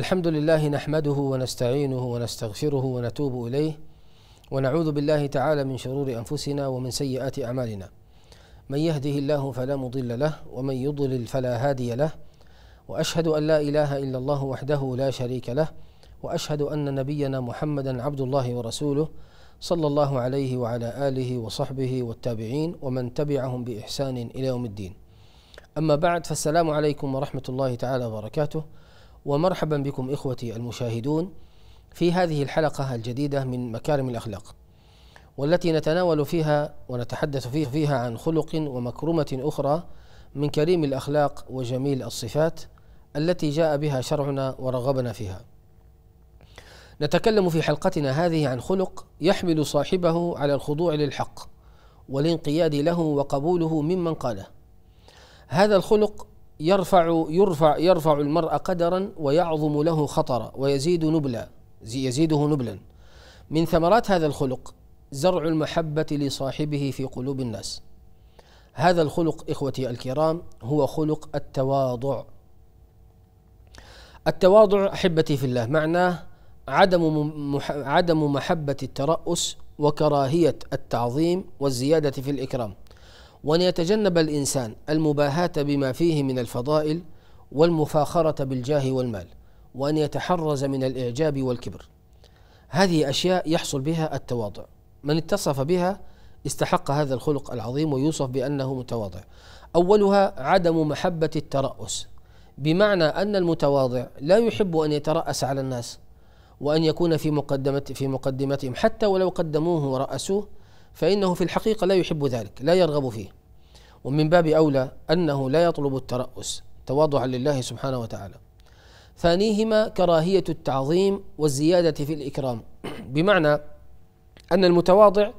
الحمد لله نحمده ونستعينه ونستغفره ونتوب اليه ونعوذ بالله تعالى من شرور انفسنا ومن سيئات اعمالنا من يهده الله فلا مضل له ومن يضلل فلا هادي له واشهد ان لا اله الا الله وحده لا شريك له واشهد ان نبينا محمدا عبد الله ورسوله صلى الله عليه وعلى اله وصحبه والتابعين ومن تبعهم باحسان الى يوم الدين اما بعد فالسلام عليكم ورحمه الله تعالى وبركاته ومرحبا بكم إخوتي المشاهدون في هذه الحلقة الجديدة من مكارم الأخلاق والتي نتناول فيها ونتحدث فيها عن خلق ومكرمة أخرى من كريم الأخلاق وجميل الصفات التي جاء بها شرعنا ورغبنا فيها نتكلم في حلقتنا هذه عن خلق يحمل صاحبه على الخضوع للحق والانقياد له وقبوله ممن قاله هذا الخلق يرفع يرفع يرفع المرء قدرا ويعظم له خطرا ويزيد نبلا يزيده نبلا من ثمرات هذا الخلق زرع المحبة لصاحبه في قلوب الناس هذا الخلق إخوتي الكرام هو خلق التواضع التواضع أحبتي في الله معناه عدم عدم محبة الترأس وكراهية التعظيم والزيادة في الإكرام وأن يتجنب الإنسان المباهاة بما فيه من الفضائل والمفاخرة بالجاه والمال وأن يتحرز من الإعجاب والكبر هذه أشياء يحصل بها التواضع من اتصف بها استحق هذا الخلق العظيم ويوصف بأنه متواضع أولها عدم محبة الترأس بمعنى أن المتواضع لا يحب أن يترأس على الناس وأن يكون في مقدمة في مقدمتهم حتى ولو قدموه ورأسوه فإنه في الحقيقة لا يحب ذلك لا يرغب فيه ومن باب أولى أنه لا يطلب الترأس تواضعا لله سبحانه وتعالى ثانيهما كراهية التعظيم والزيادة في الإكرام بمعنى أن المتواضع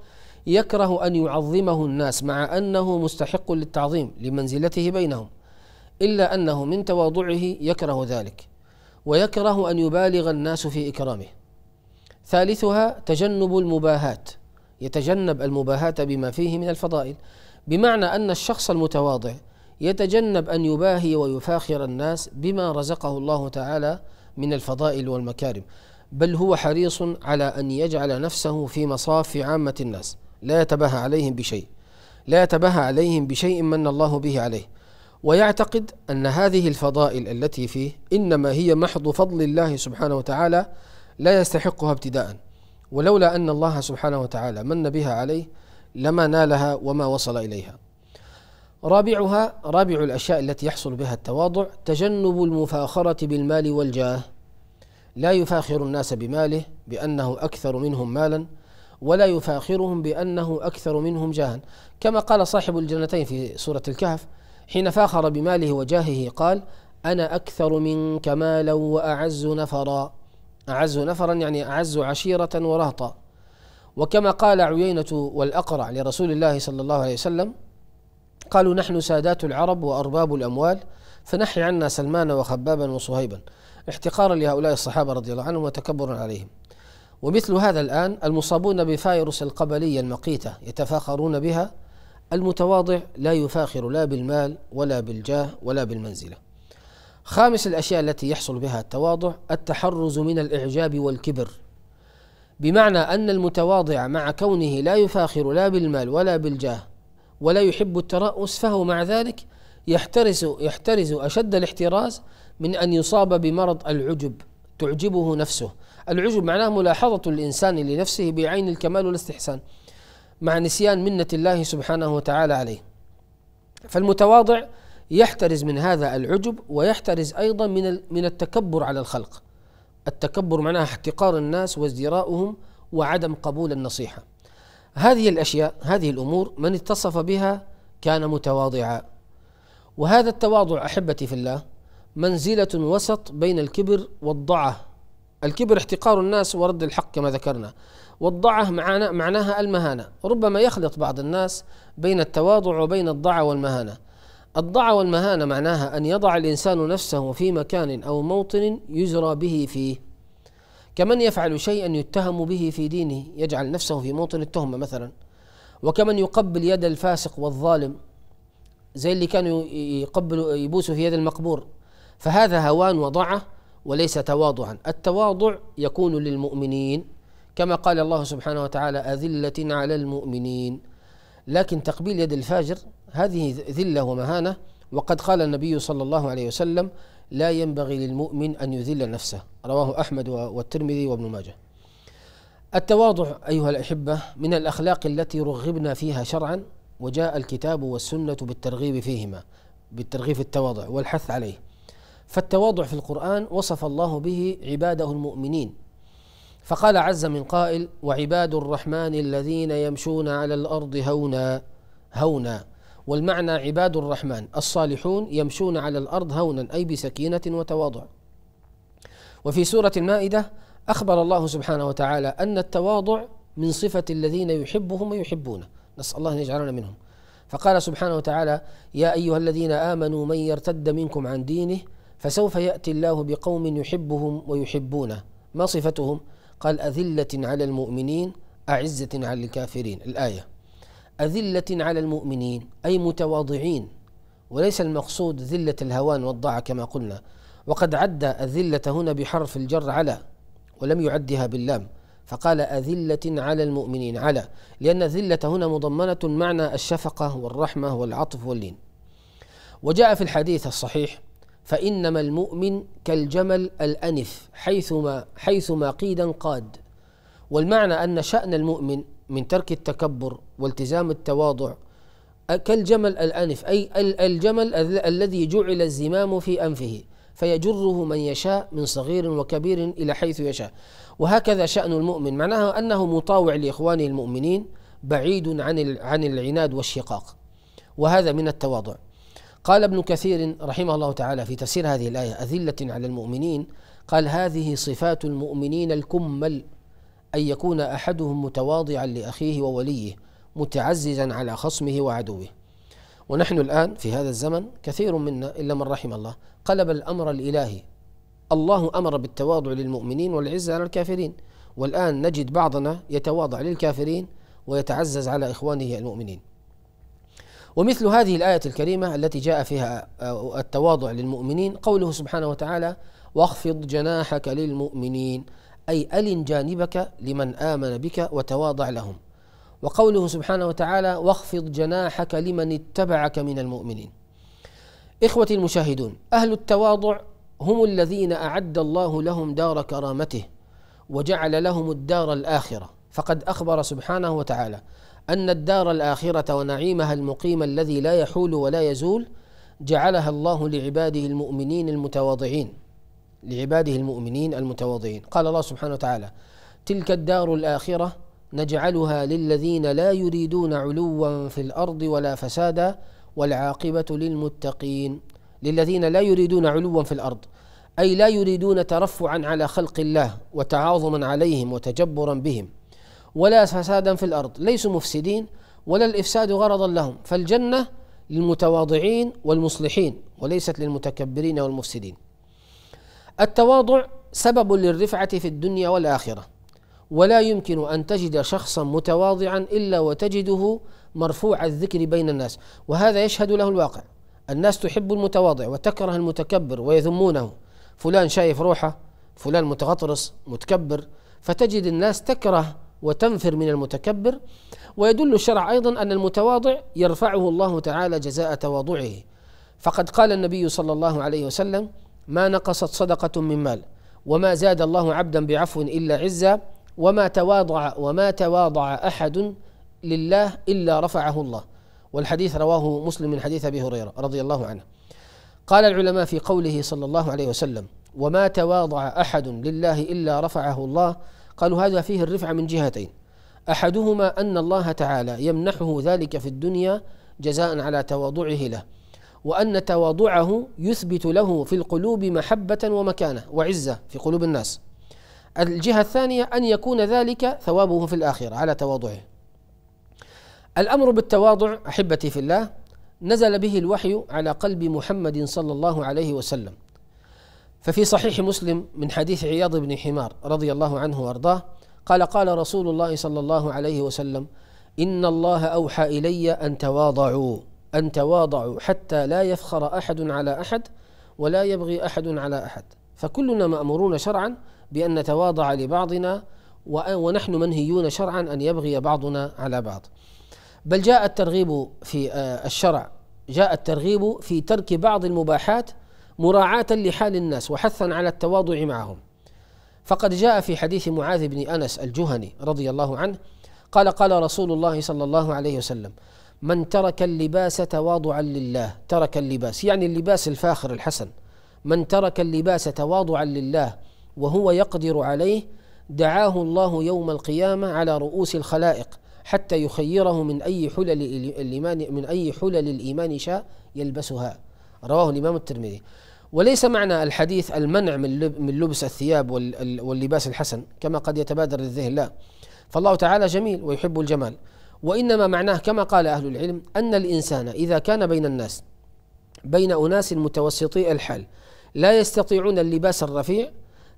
يكره أن يعظمه الناس مع أنه مستحق للتعظيم لمنزلته بينهم إلا أنه من تواضعه يكره ذلك ويكره أن يبالغ الناس في إكرامه ثالثها تجنب المباهات يتجنب المباهاة بما فيه من الفضائل بمعنى أن الشخص المتواضع يتجنب أن يباهي ويفاخر الناس بما رزقه الله تعالى من الفضائل والمكارم بل هو حريص على أن يجعل نفسه في مصاف عامة الناس لا يتباهى عليهم بشيء لا يتباهى عليهم بشيء من الله به عليه ويعتقد أن هذه الفضائل التي فيه إنما هي محض فضل الله سبحانه وتعالى لا يستحقها ابتداءً ولولا أن الله سبحانه وتعالى من بها عليه لما نالها وما وصل إليها رابعها رابع الأشياء التي يحصل بها التواضع تجنب المفاخرة بالمال والجاه لا يفاخر الناس بماله بأنه أكثر منهم مالا ولا يفاخرهم بأنه أكثر منهم جاها كما قال صاحب الجنتين في سورة الكهف حين فاخر بماله وجاهه قال أنا أكثر منك مالا وأعز نفرا أعز نفرا يعني أعز عشيرة ورهطا وكما قال عيينة والأقرع لرسول الله صلى الله عليه وسلم قالوا نحن سادات العرب وأرباب الأموال فنحي عنا سلمان وخبابا وصهيبا احتقارا لهؤلاء الصحابة رضي الله عنهم وتكبرا عليهم ومثل هذا الآن المصابون بفايروس القبلية المقيتة يتفاخرون بها المتواضع لا يفاخر لا بالمال ولا بالجاه ولا بالمنزله خامس الأشياء التي يحصل بها التواضع التحرز من الإعجاب والكبر بمعنى أن المتواضع مع كونه لا يفاخر لا بالمال ولا بالجاه ولا يحب الترأس فهو مع ذلك يحترس يحترز أشد الاحتراز من أن يصاب بمرض العجب تعجبه نفسه العجب معناه ملاحظة الإنسان لنفسه بعين الكمال والاستحسان مع نسيان منة الله سبحانه وتعالى عليه فالمتواضع يحترز من هذا العجب ويحترز أيضا من من التكبر على الخلق التكبر معناها احتقار الناس وازدراؤهم وعدم قبول النصيحة هذه الأشياء هذه الأمور من اتصف بها كان متواضعا وهذا التواضع أحبتي في الله منزلة وسط بين الكبر والضعة الكبر احتقار الناس ورد الحق كما ذكرنا والضعة معناها المهانة ربما يخلط بعض الناس بين التواضع وبين الضعة والمهانة الضع والمهانة معناها أن يضع الإنسان نفسه في مكان أو موطن يجرى به فيه كمن يفعل شيئا يتهم به في دينه يجعل نفسه في موطن التهمة مثلا وكمن يقبل يد الفاسق والظالم زي اللي كانوا يقبلوا يبوسوا في يد المقبور فهذا هوان وضعه وليس تواضعا التواضع يكون للمؤمنين كما قال الله سبحانه وتعالى أذلة على المؤمنين لكن تقبيل يد الفاجر هذه ذلة ومهانة وقد قال النبي صلى الله عليه وسلم لا ينبغي للمؤمن أن يذل نفسه رواه أحمد والترمذي وابن ماجه التواضع أيها الأحبة من الأخلاق التي رغبنا فيها شرعا وجاء الكتاب والسنة بالترغيب فيهما بالترغيب في التواضع والحث عليه فالتواضع في القرآن وصف الله به عباده المؤمنين فقال عز من قائل وعباد الرحمن الذين يمشون على الأرض هونا هونا والمعنى عباد الرحمن الصالحون يمشون على الارض هونا اي بسكينه وتواضع. وفي سوره المائده اخبر الله سبحانه وتعالى ان التواضع من صفه الذين يحبهم ويحبونه، نسال الله ان يجعلنا منهم. فقال سبحانه وتعالى: يا ايها الذين امنوا من يرتد منكم عن دينه فسوف ياتي الله بقوم يحبهم ويحبونه، ما صفتهم؟ قال أذلة على المؤمنين أعزة على الكافرين الآية أذلة على المؤمنين أي متواضعين وليس المقصود ذلة الهوان والضاع كما قلنا وقد عد الذلة هنا بحرف الجر على ولم يعدها باللام فقال أذلة على المؤمنين على لأن الذلة هنا مضمنة معنى الشفقة والرحمة والعطف واللين وجاء في الحديث الصحيح فإنما المؤمن كالجمل الأنف حيثما حيثما قيدا قاد والمعنى أن شأن المؤمن من ترك التكبر والتزام التواضع كالجمل الأنف أي الجمل الذي جعل الزمام في أنفه فيجره من يشاء من صغير وكبير إلى حيث يشاء وهكذا شأن المؤمن معناها أنه مطاوع لإخوانه المؤمنين بعيد عن عن العناد والشقاق وهذا من التواضع قال ابن كثير رحمه الله تعالى في تفسير هذه الآية أذلة على المؤمنين قال هذه صفات المؤمنين الكمل أن يكون أحدهم متواضعا لأخيه ووليه متعززا على خصمه وعدوه ونحن الآن في هذا الزمن كثير منا إلا من رحم الله قلب الأمر الإلهي الله أمر بالتواضع للمؤمنين والعزة على الكافرين والآن نجد بعضنا يتواضع للكافرين ويتعزز على إخوانه المؤمنين ومثل هذه الآية الكريمة التي جاء فيها آه، التواضع للمؤمنين قوله سبحانه وتعالى واخفض جناحك للمؤمنين أي ألن جانبك لمن آمن بك وتواضع لهم وقوله سبحانه وتعالى واخفض جناحك لمن اتبعك من المؤمنين إخوتي المشاهدون أهل التواضع هم الذين أعد الله لهم دار كرامته وجعل لهم الدار الآخرة فقد أخبر سبحانه وتعالى أن الدار الآخرة ونعيمها المقيم الذي لا يحول ولا يزول جعلها الله لعباده المؤمنين المتواضعين لعباده المؤمنين المتواضعين قال الله سبحانه وتعالى تلك الدار الآخرة نجعلها للذين لا يريدون علوا في الأرض ولا فسادا والعاقبة للمتقين للذين لا يريدون علوا في الأرض أي لا يريدون ترفعا على خلق الله وتعاظما عليهم وتجبرا بهم ولا فسادا في الأرض ليسوا مفسدين ولا الإفساد غرضا لهم فالجنة للمتواضعين والمصلحين وليست للمتكبرين والمفسدين التواضع سبب للرفعة في الدنيا والآخرة ولا يمكن أن تجد شخصا متواضعا إلا وتجده مرفوع الذكر بين الناس وهذا يشهد له الواقع الناس تحب المتواضع وتكره المتكبر ويذمونه فلان شايف روحه فلان متغطرس متكبر فتجد الناس تكره وتنفر من المتكبر ويدل الشرع ايضا ان المتواضع يرفعه الله تعالى جزاء تواضعه فقد قال النبي صلى الله عليه وسلم ما نقصت صدقة من مال وما زاد الله عبدا بعفو إلا عزة وما تواضع وما تواضع أحد لله إلا رفعه الله والحديث رواه مسلم من حديث أبي هريرة رضي الله عنه قال العلماء في قوله صلى الله عليه وسلم وما تواضع أحد لله إلا رفعه الله قالوا هذا فيه الرفعة من جهتين أحدهما أن الله تعالى يمنحه ذلك في الدنيا جزاء على تواضعه له وأن تواضعه يثبت له في القلوب محبة ومكانة وعزة في قلوب الناس الجهة الثانية أن يكون ذلك ثوابه في الآخرة على تواضعه الأمر بالتواضع أحبتي في الله نزل به الوحي على قلب محمد صلى الله عليه وسلم ففي صحيح مسلم من حديث عياض بن حمار رضي الله عنه وارضاه قال قال رسول الله صلى الله عليه وسلم ان الله اوحى الي ان تواضعوا أن تواضعوا حتى لا يفخر أحد على أحد ولا يبغي أحد على أحد فكلنا مأمورون شرعا بأن نتواضع لبعضنا ونحن منهيون شرعا أن يبغي بعضنا على بعض بل جاء الترغيب في آه، الشرع جاء الترغيب في ترك بعض المباحات مراعاة لحال الناس وحثا على التواضع معهم فقد جاء في حديث معاذ بن أنس الجهني رضي الله عنه قال قال رسول الله صلى الله عليه وسلم من ترك اللباس تواضعا لله ترك اللباس يعني اللباس الفاخر الحسن من ترك اللباس تواضعا لله وهو يقدر عليه دعاه الله يوم القيامة على رؤوس الخلائق حتى يخيره من أي حلل الإيمان من أي حلل الإيمان شاء يلبسها رواه الإمام الترمذي وليس معنى الحديث المنع من لبس الثياب واللباس الحسن كما قد يتبادر للذهن لا فالله تعالى جميل ويحب الجمال وإنما معناه كما قال أهل العلم أن الإنسان إذا كان بين الناس بين أناس متوسطي الحال لا يستطيعون اللباس الرفيع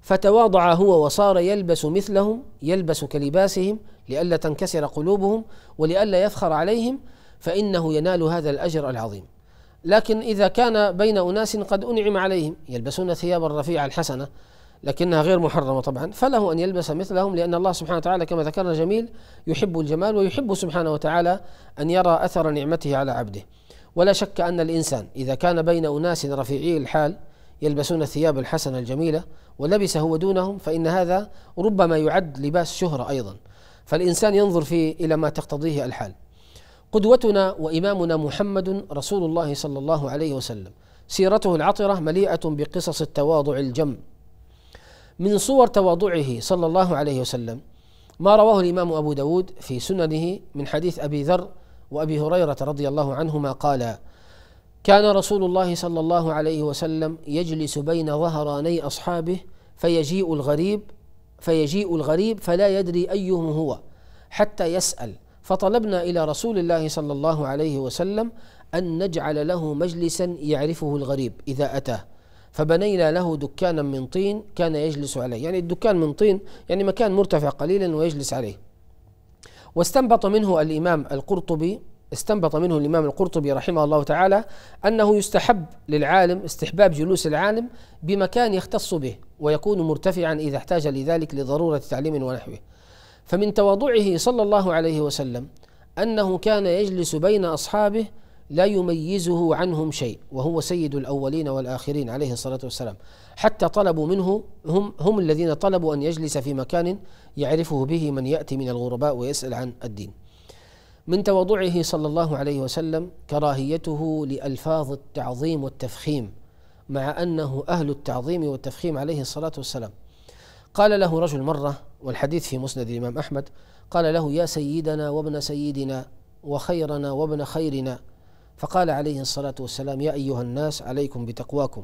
فتواضع هو وصار يلبس مثلهم يلبس كلباسهم لئلا تنكسر قلوبهم ولئلا يفخر عليهم فإنه ينال هذا الأجر العظيم لكن إذا كان بين أناس قد أنعم عليهم يلبسون ثياب رفيعة الحسنة لكنها غير محرمة طبعا فله أن يلبس مثلهم لأن الله سبحانه وتعالى كما ذكرنا جميل يحب الجمال ويحب سبحانه وتعالى أن يرى أثر نعمته على عبده ولا شك أن الإنسان إذا كان بين أناس رفيعي الحال يلبسون الثياب الحسنة الجميلة ولبس هو دونهم فإن هذا ربما يعد لباس شهرة أيضا فالإنسان ينظر فيه إلى ما تقتضيه الحال قدوتنا وإمامنا محمد رسول الله صلى الله عليه وسلم سيرته العطرة مليئة بقصص التواضع الجم من صور تواضعه صلى الله عليه وسلم ما رواه الإمام أبو داود في سننه من حديث أبي ذر وأبي هريرة رضي الله عنهما قالا كان رسول الله صلى الله عليه وسلم يجلس بين ظهراني أصحابه فيجيء الغريب فيجيء الغريب فلا يدري أيهم هو حتى يسأل فطلبنا إلى رسول الله صلى الله عليه وسلم أن نجعل له مجلسا يعرفه الغريب إذا أتاه فبنينا له دكانا من طين كان يجلس عليه يعني الدكان من طين يعني مكان مرتفع قليلا ويجلس عليه واستنبط منه الإمام القرطبي استنبط منه الإمام القرطبي رحمه الله تعالى أنه يستحب للعالم استحباب جلوس العالم بمكان يختص به ويكون مرتفعا إذا احتاج لذلك لضرورة تعليم ونحوه فمن تواضعه صلى الله عليه وسلم أنه كان يجلس بين أصحابه لا يميزه عنهم شيء وهو سيد الأولين والآخرين عليه الصلاة والسلام حتى طلبوا منه هم, هم الذين طلبوا أن يجلس في مكان يعرفه به من يأتي من الغرباء ويسأل عن الدين من تواضعه صلى الله عليه وسلم كراهيته لألفاظ التعظيم والتفخيم مع أنه أهل التعظيم والتفخيم عليه الصلاة والسلام قال له رجل مرة والحديث في مسند الإمام أحمد قال له يا سيدنا وابن سيدنا وخيرنا وابن خيرنا فقال عليه الصلاة والسلام يا أيها الناس عليكم بتقواكم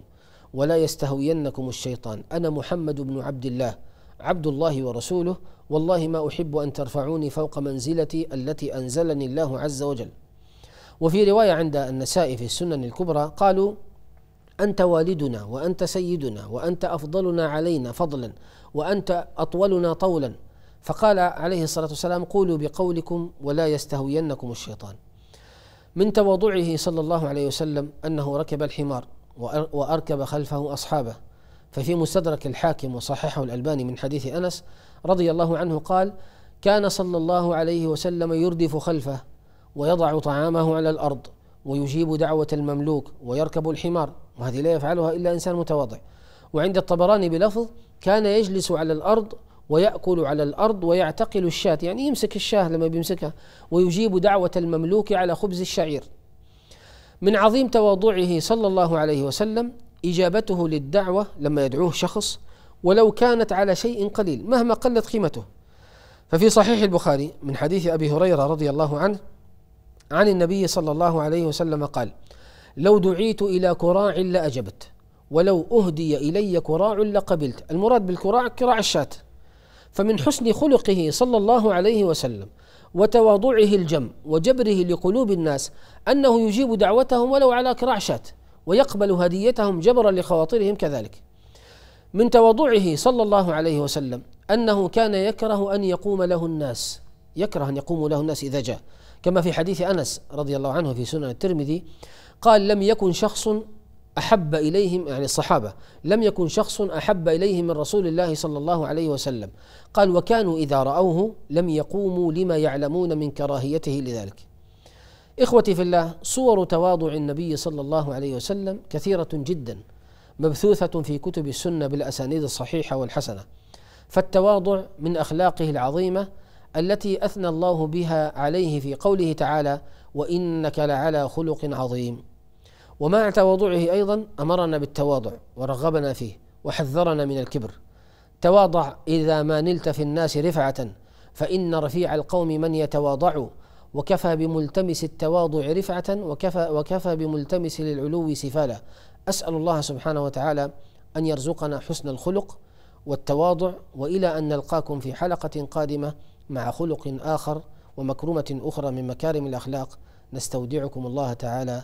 ولا يستهوينكم الشيطان أنا محمد بن عبد الله عبد الله ورسوله والله ما أحب أن ترفعوني فوق منزلتي التي أنزلني الله عز وجل وفي رواية عند النسائي في السنن الكبرى قالوا أنت والدنا وأنت سيدنا وأنت أفضلنا علينا فضلا وأنت أطولنا طولا فقال عليه الصلاة والسلام قولوا بقولكم ولا يستهوينكم الشيطان من تواضعه صلى الله عليه وسلم أنه ركب الحمار وأركب خلفه أصحابه ففي مستدرك الحاكم وصححه الألباني من حديث أنس رضي الله عنه قال كان صلى الله عليه وسلم يردف خلفه ويضع طعامه على الأرض ويجيب دعوة المملوك ويركب الحمار وهذه لا يفعلها إلا إنسان متواضع وعند الطبراني بلفظ كان يجلس على الأرض ويأكل على الأرض ويعتقل الشاة يعني يمسك الشاة لما بيمسكها ويجيب دعوة المملوك على خبز الشعير من عظيم تواضعه صلى الله عليه وسلم إجابته للدعوة لما يدعوه شخص ولو كانت على شيء قليل مهما قلت قيمته ففي صحيح البخاري من حديث أبي هريرة رضي الله عنه عن النبي صلى الله عليه وسلم قال لو دعيت إلى كراع لأجبت ولو أهدي إلي كراع لقبلت المراد بالكراع كراع الشاة فمن حسن خلقه صلى الله عليه وسلم وتواضعه الجم وجبره لقلوب الناس انه يجيب دعوتهم ولو على كراع شاة ويقبل هديتهم جبرا لخواطرهم كذلك. من تواضعه صلى الله عليه وسلم انه كان يكره ان يقوم له الناس، يكره ان يقوم له الناس اذا جاء، كما في حديث انس رضي الله عنه في سنن الترمذي قال لم يكن شخص أحب إليهم يعني الصحابة لم يكن شخص أحب إليهم من رسول الله صلى الله عليه وسلم قال وكانوا إذا رأوه لم يقوموا لما يعلمون من كراهيته لذلك إخوتي في الله صور تواضع النبي صلى الله عليه وسلم كثيرة جدا مبثوثة في كتب السنة بالأسانيد الصحيحة والحسنة فالتواضع من أخلاقه العظيمة التي أثنى الله بها عليه في قوله تعالى وإنك لعلى خلق عظيم ومع تواضعه أيضا أمرنا بالتواضع ورغبنا فيه وحذرنا من الكبر تواضع إذا ما نلت في الناس رفعة فإن رفيع القوم من يتواضع وكفى بملتمس التواضع رفعة وكفى وكفى بملتمس للعلو سفالة أسأل الله سبحانه وتعالى أن يرزقنا حسن الخلق والتواضع وإلى أن نلقاكم في حلقة قادمة مع خلق آخر ومكرمة أخرى من مكارم الأخلاق نستودعكم الله تعالى